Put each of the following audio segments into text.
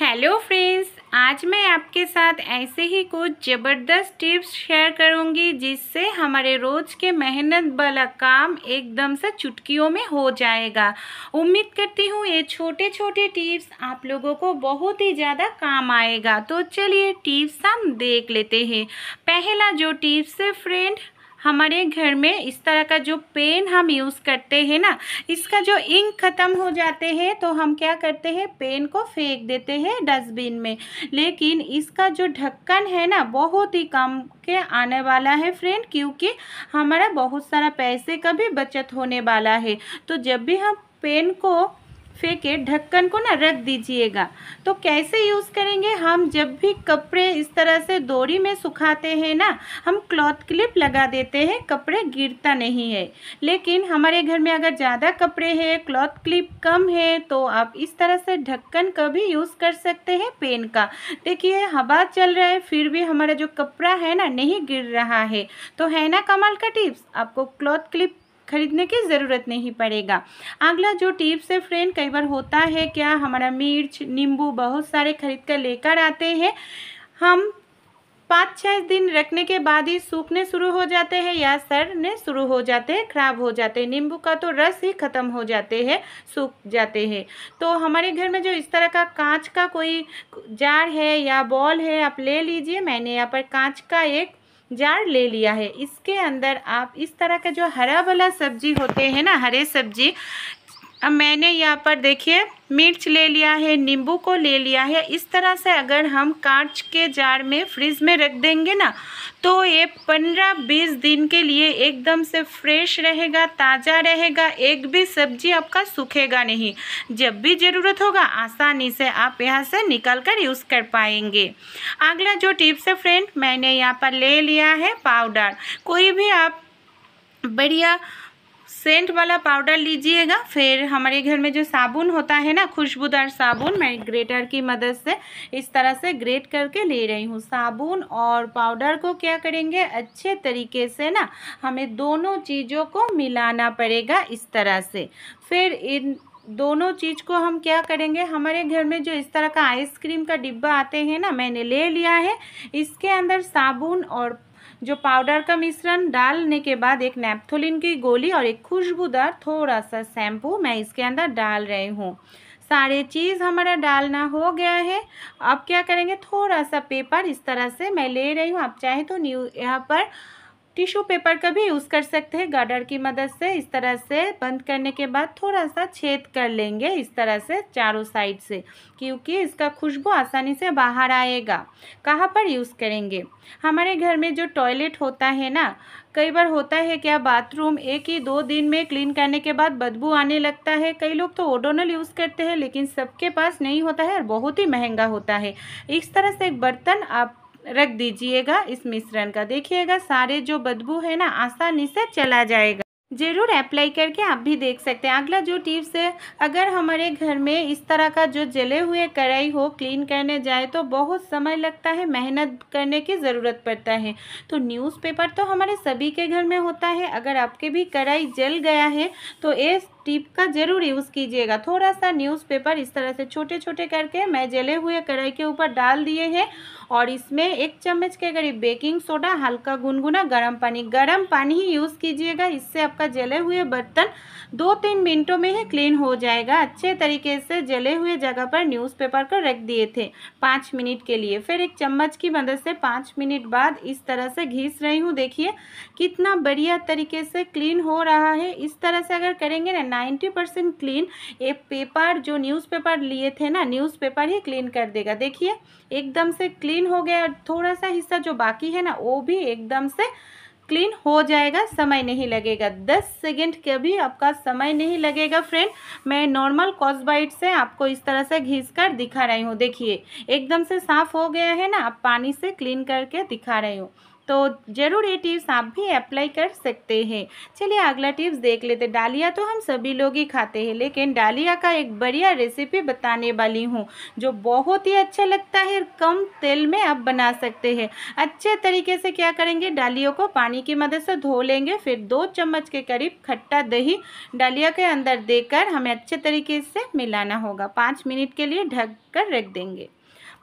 hello friends आज मैं आपके साथ ऐसे ही कुछ ज़बरदस्त टिप्स शेयर करूंगी जिससे हमारे रोज़ के मेहनत वाला काम एकदम से चुटकियों में हो जाएगा उम्मीद करती हूँ ये छोटे छोटे टिप्स आप लोगों को बहुत ही ज़्यादा काम आएगा तो चलिए टिप्स हम देख लेते हैं पहला जो टिप्स है फ्रेंड हमारे घर में इस तरह का जो पेन हम यूज़ करते हैं ना इसका जो इंक ख़त्म हो जाते हैं तो हम क्या करते हैं पेन को फेंक देते हैं डस्टबिन में लेकिन इसका जो ढक्कन है ना बहुत ही कम के आने वाला है फ्रेंड क्योंकि हमारा बहुत सारा पैसे का भी बचत होने वाला है तो जब भी हम पेन को फेंके ढक्कन को ना रख दीजिएगा तो कैसे यूज़ करेंगे हम जब भी कपड़े इस तरह से दोरी में सुखाते हैं ना हम क्लॉथ क्लिप लगा देते हैं कपड़े गिरता नहीं है लेकिन हमारे घर में अगर ज़्यादा कपड़े हैं क्लॉथ क्लिप कम है तो आप इस तरह से ढक्कन का भी यूज़ कर सकते हैं पेन का देखिए हवा चल रहा है फिर भी हमारा जो कपड़ा है ना नहीं गिर रहा है तो है ना कमाल का टिप्स आपको क्लॉथ क्लिप खरीदने की ज़रूरत नहीं पड़ेगा अगला जो टिप्स है फ्रेंड कई बार होता है क्या हमारा मिर्च नींबू बहुत सारे खरीद कर लेकर आते हैं हम पाँच छः दिन रखने के बाद ही सूखने शुरू हो जाते हैं या सड़ने शुरू हो जाते हैं खराब हो जाते हैं नींबू का तो रस ही ख़त्म हो जाते हैं सूख जाते हैं तो हमारे घर में जो इस तरह का कांच का कोई जार है या बॉल है आप ले लीजिए मैंने यहाँ पर कांच का एक जार ले लिया है इसके अंदर आप इस तरह का जो हरा भला सब्जी होते हैं ना हरे सब्जी अब मैंने यहाँ पर देखिए मिर्च ले लिया है नींबू को ले लिया है इस तरह से अगर हम कांच के जार में फ्रिज में रख देंगे ना तो ये पंद्रह बीस दिन के लिए एकदम से फ्रेश रहेगा ताज़ा रहेगा एक भी सब्जी आपका सूखेगा नहीं जब भी ज़रूरत होगा आसानी से आप यहाँ से निकल कर यूज़ कर पाएंगे अगला जो टिप्स है फ्रेंड मैंने यहाँ पर ले लिया है पाउडर कोई भी आप बढ़िया सेंट वाला पाउडर लीजिएगा फिर हमारे घर में जो साबुन होता है ना खुशबूदार साबुन मैं ग्रेटर की मदद से इस तरह से ग्रेट करके ले रही हूँ साबुन और पाउडर को क्या करेंगे अच्छे तरीके से ना हमें दोनों चीज़ों को मिलाना पड़ेगा इस तरह से फिर इन दोनों चीज़ को हम क्या करेंगे हमारे घर में जो इस तरह का आइसक्रीम का डिब्बा आते हैं ना मैंने ले लिया है इसके अंदर साबुन और जो पाउडर का मिश्रण डालने के बाद एक नेपथोलिन की गोली और एक खुशबूदार थोड़ा सा शैम्पू मैं इसके अंदर डाल रही हूँ सारे चीज़ हमारा डालना हो गया है अब क्या करेंगे थोड़ा सा पेपर इस तरह से मैं ले रही हूँ आप चाहे तो न्यू यहाँ पर टिश्यू पेपर का भी यूज़ कर सकते हैं गार्डर की मदद से इस तरह से बंद करने के बाद थोड़ा सा छेद कर लेंगे इस तरह से चारों साइड से क्योंकि इसका खुशबू आसानी से बाहर आएगा कहाँ पर यूज़ करेंगे हमारे घर में जो टॉयलेट होता है ना कई बार होता है क्या बाथरूम एक ही दो दिन में क्लीन करने के बाद बदबू आने लगता है कई लोग तो ओडोनल यूज़ करते हैं लेकिन सबके पास नहीं होता है और बहुत ही महंगा होता है इस तरह से एक बर्तन आप रख दीजिएगा इस मिश्रण का देखिएगा सारे जो बदबू है ना आसानी से चला जाएगा ज़रूर अप्लाई करके आप भी देख सकते हैं अगला जो टिप्स है अगर हमारे घर में इस तरह का जो जले हुए कढ़ाई हो क्लीन करने जाए तो बहुत समय लगता है मेहनत करने की ज़रूरत पड़ता है तो न्यूज़पेपर तो हमारे सभी के घर में होता है अगर आपके भी कढ़ाई जल गया है तो इस टिप का जरूर यूज़ कीजिएगा थोड़ा सा न्यूज़पेपर इस तरह से छोटे छोटे करके मैं जले हुए कढ़ाई के ऊपर डाल दिए हैं और इसमें एक चम्मच के करीब बेकिंग सोडा हल्का गुनगुना गर्म पानी गर्म पानी ही यूज़ कीजिएगा इससे आपका जले हुए बर्तन दो तीन मिनटों में ही क्लीन हो जाएगा अच्छे तरीके से जले हुए जगह पर न्यूज़पेपर को रख दिए थे पाँच मिनट के लिए फिर एक चम्मच की मदद से पाँच मिनट बाद इस तरह से घिस रही हूँ देखिए कितना बढ़िया तरीके से क्लीन हो रहा है इस तरह से अगर करेंगे ना नाइन्टी परसेंट क्लीन ये पेपर जो न्यूज़पेपर लिए थे ना न्यूज़पेपर ही क्लीन कर देगा देखिए एकदम से क्लीन हो गया थोड़ा सा हिस्सा जो बाकी है ना वो भी एकदम से क्लीन हो जाएगा समय नहीं लगेगा दस सेकेंड के भी आपका समय नहीं लगेगा फ्रेंड मैं नॉर्मल कॉस्बाइट से आपको इस तरह से घिस कर दिखा रही हूँ देखिए एकदम से साफ़ हो गया है ना आप पानी से क्लीन करके दिखा रही हूँ तो ज़रूर ये टिप्स आप भी अप्लाई कर सकते हैं चलिए अगला टिप्स देख लेते डालिया तो हम सभी लोग ही खाते हैं लेकिन डालिया का एक बढ़िया रेसिपी बताने वाली हूँ जो बहुत ही अच्छा लगता है कम तेल में आप बना सकते हैं अच्छे तरीके से क्या करेंगे डालियों को पानी की मदद से धो लेंगे फिर दो चम्मच के करीब खट्टा दही डालिया के अंदर देकर हमें अच्छे तरीके से मिलाना होगा पाँच मिनट के लिए ढक कर रख देंगे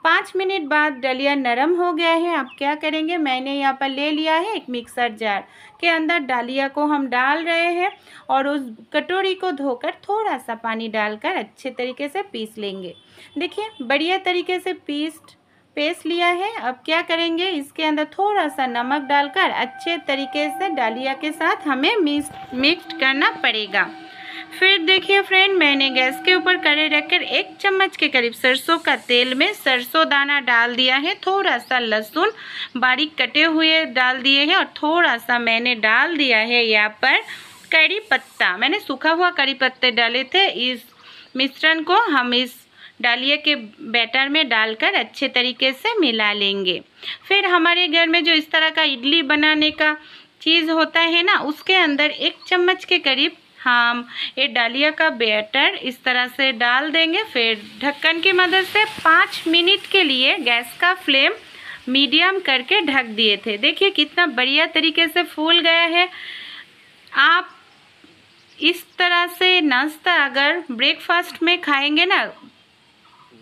पाँच मिनट बाद डलिया नरम हो गया है अब क्या करेंगे मैंने यहाँ पर ले लिया है एक मिक्सर जार के अंदर डालिया को हम डाल रहे हैं और उस कटोरी को धोकर थोड़ा सा पानी डालकर अच्छे तरीके से पीस लेंगे देखिए बढ़िया तरीके से पीस्ट पेस्ट लिया है अब क्या करेंगे इसके अंदर थोड़ा सा नमक डालकर अच्छे तरीके से डालिया के साथ हमें मिक्स मिक्स करना पड़ेगा फिर देखिए फ्रेंड मैंने गैस के ऊपर कड़े रखकर एक चम्मच के करीब सरसों का तेल में सरसों दाना डाल दिया है थोड़ा सा लहसुन बारीक कटे हुए डाल दिए हैं और थोड़ा सा मैंने डाल दिया है यहाँ पर करी पत्ता मैंने सूखा हुआ करी पत्ते डाले थे इस मिश्रण को हम इस डालिए के बैटर में डालकर अच्छे तरीके से मिला लेंगे फिर हमारे घर में जो इस तरह का इडली बनाने का चीज़ होता है ना उसके अंदर एक चम्मच के करीब हम ये डालिया का बैटर इस तरह से डाल देंगे फिर ढक्कन की मदद से पाँच मिनट के लिए गैस का फ्लेम मीडियम करके ढक दिए थे देखिए कितना बढ़िया तरीके से फूल गया है आप इस तरह से नाश्ता अगर ब्रेकफास्ट में खाएंगे ना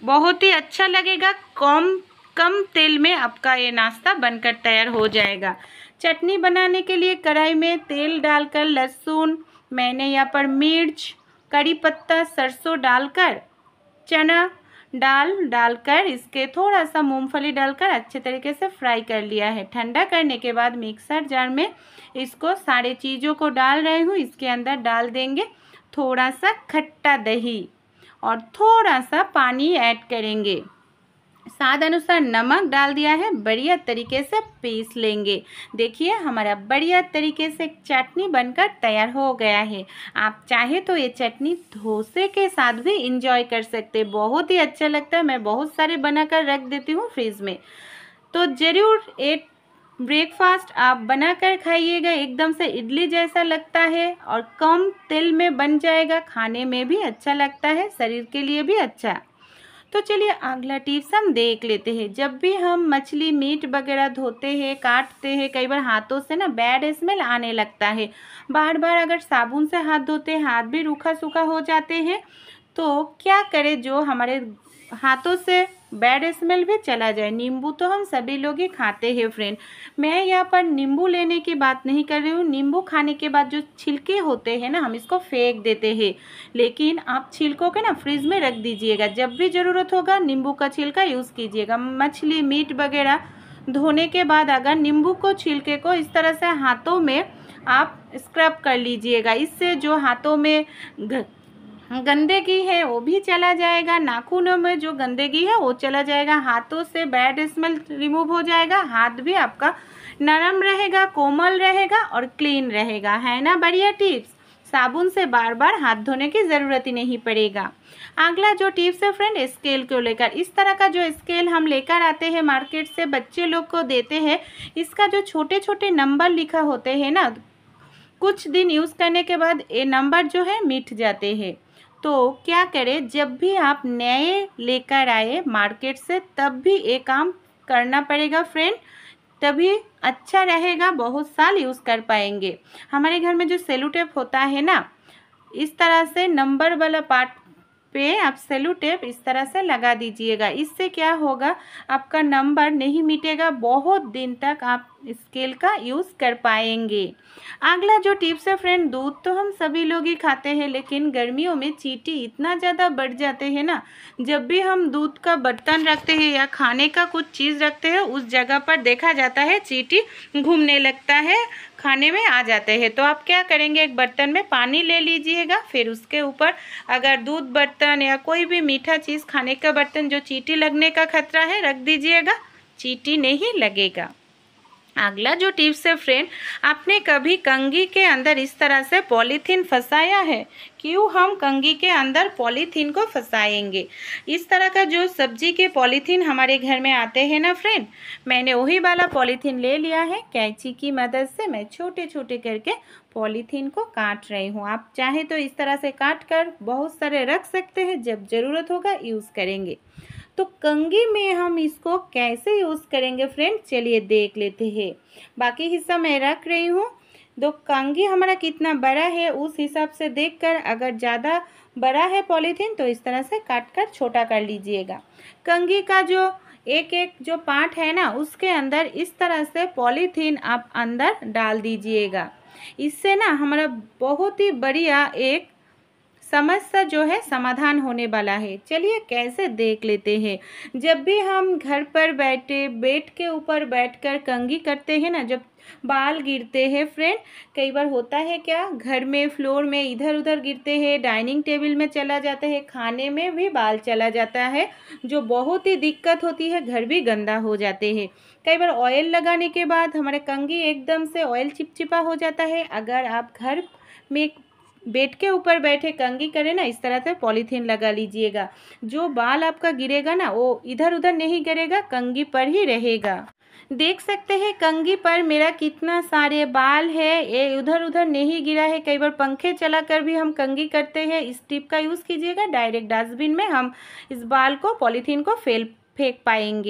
बहुत ही अच्छा लगेगा कम कम तेल में आपका ये नाश्ता बनकर तैयार हो जाएगा चटनी बनाने के लिए कढ़ाई में तेल डालकर लहसुन मैंने यहाँ पर मिर्च करी पत्ता सरसों डालकर चना डाल डालकर इसके थोड़ा सा मूंगफली डालकर अच्छे तरीके से फ्राई कर लिया है ठंडा करने के बाद मिक्सर जार में इसको सारे चीज़ों को डाल रही हूँ इसके अंदर डाल देंगे थोड़ा सा खट्टा दही और थोड़ा सा पानी ऐड करेंगे स्वाद अनुसार नमक डाल दिया है बढ़िया तरीके से पीस लेंगे देखिए हमारा बढ़िया तरीके से चटनी बनकर तैयार हो गया है आप चाहे तो ये चटनी धोसे के साथ भी इंजॉय कर सकते बहुत ही अच्छा लगता है मैं बहुत सारे बनाकर रख देती हूँ फ्रिज में तो ज़रूर ये ब्रेकफास्ट आप बनाकर खाइएगा एकदम से इडली जैसा लगता है और कम तेल में बन जाएगा खाने में भी अच्छा लगता है शरीर के लिए भी अच्छा तो चलिए अगला टिप्स हम देख लेते हैं जब भी हम मछली मीट वगैरह धोते हैं काटते हैं कई बार हाथों से ना बैड स्मेल आने लगता है बार बार अगर साबुन से हाथ धोते हैं हाथ भी रूखा सूखा हो जाते हैं तो क्या करें जो हमारे हाथों से बैड स्मेल भी चला जाए नींबू तो हम सभी लोग ही खाते हैं फ्रेंड मैं यहाँ पर नींबू लेने की बात नहीं कर रही हूँ नींबू खाने के बाद जो छिलके होते हैं ना हम इसको फेंक देते हैं लेकिन आप छिलकों के ना फ्रिज में रख दीजिएगा जब भी ज़रूरत होगा नींबू का छिलका यूज़ कीजिएगा मछली मीट वगैरह धोने के बाद अगर नींबू को छिलके को इस तरह से हाथों में आप स्क्रब कर लीजिएगा इससे जो हाथों में गंदगी है वो भी चला जाएगा नाखूनों में जो गंदगी है वो चला जाएगा हाथों से बैड स्मेल रिमूव हो जाएगा हाथ भी आपका नरम रहेगा कोमल रहेगा और क्लीन रहेगा है ना बढ़िया टिप्स साबुन से बार बार हाथ धोने की ज़रूरत ही नहीं पड़ेगा अगला जो टिप्स है फ्रेंड स्केल को लेकर इस तरह का जो स्केल हम लेकर आते हैं मार्केट से बच्चे लोग को देते हैं इसका जो छोटे छोटे नंबर लिखा होते हैं ना कुछ दिन यूज़ करने के बाद ये नंबर जो है मिट जाते हैं तो क्या करें जब भी आप नए लेकर आए मार्केट से तब भी ये काम करना पड़ेगा फ्रेंड तभी अच्छा रहेगा बहुत साल यूज़ कर पाएंगे हमारे घर में जो सेलू होता है ना इस तरह से नंबर वाला पार्ट पे आप सेलू टेप इस तरह से लगा दीजिएगा इससे क्या होगा आपका नंबर नहीं मिटेगा बहुत दिन तक आप स्केल का यूज़ कर पाएंगे अगला जो टिप्स है फ्रेंड दूध तो हम सभी लोग ही खाते हैं लेकिन गर्मियों में चीटी इतना ज़्यादा बढ़ जाते हैं ना जब भी हम दूध का बर्तन रखते हैं या खाने का कुछ चीज़ रखते हैं उस जगह पर देखा जाता है चीटी घूमने लगता है खाने में आ जाते हैं तो आप क्या करेंगे एक बर्तन में पानी ले लीजिएगा फिर उसके ऊपर अगर दूध बर्तन या कोई भी मीठा चीज़ खाने का बर्तन जो चीटी लगने का खतरा है रख दीजिएगा चीटी नहीं लगेगा अगला जो टिप्स है फ्रेंड आपने कभी कंगी के अंदर इस तरह से पॉलीथीन फंसाया है क्यों हम कंगी के अंदर पॉलीथीन को फंसाएंगे इस तरह का जो सब्जी के पॉलीथीन हमारे घर में आते हैं ना फ्रेंड मैंने वही वाला पॉलीथीन ले लिया है कैंची की मदद से मैं छोटे छोटे करके पॉलीथीन को काट रही हूँ आप चाहे तो इस तरह से काट कर बहुत सारे रख सकते हैं जब ज़रूरत होगा यूज़ करेंगे तो कंगी में हम इसको कैसे यूज़ करेंगे फ्रेंड चलिए देख लेते हैं बाकी हिस्सा मैं रख रही हूँ तो कंगी हमारा कितना बड़ा है उस हिसाब से देखकर अगर ज़्यादा बड़ा है पॉलीथीन तो इस तरह से काट कर छोटा कर लीजिएगा कंगी का जो एक एक जो पार्ट है ना उसके अंदर इस तरह से पॉलीथीन आप अंदर डाल दीजिएगा इससे ना हमारा बहुत ही बढ़िया एक समस्या जो है समाधान होने वाला है चलिए कैसे देख लेते हैं जब भी हम घर पर बैठे बेड के ऊपर बैठकर कंघी करते हैं ना जब बाल गिरते हैं फ्रेंड कई बार होता है क्या घर में फ्लोर में इधर उधर गिरते हैं डाइनिंग टेबल में चला जाता है खाने में भी बाल चला जाता है जो बहुत ही दिक्कत होती है घर भी गंदा हो जाते हैं कई बार ऑयल लगाने के बाद हमारे कंघी एकदम से ऑयल चिपचिपा हो जाता है अगर आप घर में बेड के ऊपर बैठे कंगी करें ना इस तरह से पॉलीथीन लगा लीजिएगा जो बाल आपका गिरेगा ना वो इधर उधर नहीं गिरेगा कंगी पर ही रहेगा देख सकते हैं कंगी पर मेरा कितना सारे बाल है ये उधर उधर नहीं गिरा है कई बार पंखे चला कर भी हम कंगी करते हैं इस टिप का यूज़ कीजिएगा डायरेक्ट डस्टबिन में हम इस बाल को पॉलीथीन को फेल फेंक पाएंगे